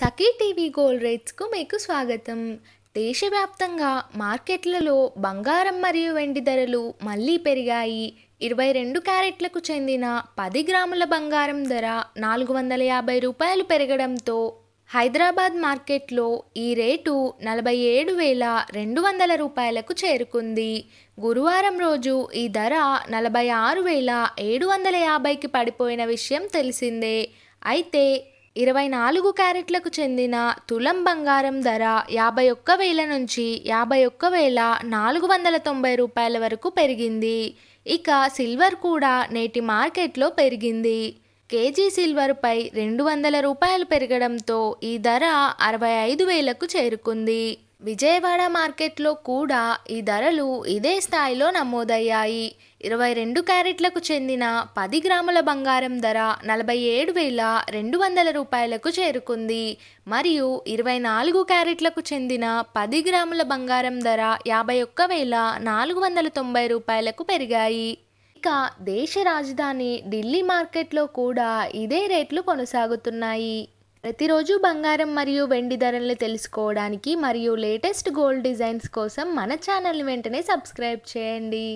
సఖీ TV gold రేట్స్కు మీకు స్వాగతం దేశవ్యాప్తంగా మార్కెట్లలో బంగారం మరియు వెండి ధరలు మళ్ళీ పెరిగాయి ఇరవై రెండు క్యారెట్లకు చెందిన పది గ్రాముల బంగారం ధర నాలుగు వందల యాభై రూపాయలు పెరగడంతో హైదరాబాద్ మార్కెట్లో ఈ రేటు నలభై ఏడు వేల రెండు వందల రూపాయలకు చేరుకుంది గురువారం రోజు ఈ ధర నలభై ఆరు వేల ఏడు వందల యాభైకి పడిపోయిన విషయం తెలిసిందే అయితే ఇరవై నాలుగు క్యారెట్లకు చెందిన తులం బంగారం ధర యాభై ఒక్క వేల నుంచి యాభై ఒక్క వేల నాలుగు వందల తొంభై రూపాయల వరకు పెరిగింది ఇక సిల్వర్ కూడా నేటి మార్కెట్లో పెరిగింది కేజీ సిల్వర్పై రెండు వందల రూపాయలు పెరగడంతో ఈ ధర అరవై ఐదు వేలకు చేరుకుంది విజయవాడ మార్కెట్లో కూడా ఈ ధరలు ఇదే స్థాయిలో నమోదయ్యాయి ఇరవై రెండు క్యారెట్లకు చెందిన పది గ్రాముల బంగారం ధర నలభై ఏడు వేల రెండు వందల రూపాయలకు చేరుకుంది మరియు ఇరవై నాలుగు క్యారెట్లకు చెందిన పది గ్రాముల బంగారం ధర యాభై ఒక్క వేల నాలుగు వందల తొంభై రూపాయలకు పెరిగాయి ఇక దేశ రాజధాని ఢిల్లీ మార్కెట్లో కూడా ఇదే రేట్లు కొనసాగుతున్నాయి ప్రతిరోజు బంగారం మరియు వెండి ధరలు తెలుసుకోవడానికి మరియు లేటెస్ట్ గోల్డ్ డిజైన్స్ కోసం మన ఛానల్ వెంటనే సబ్స్క్రైబ్ చేయండి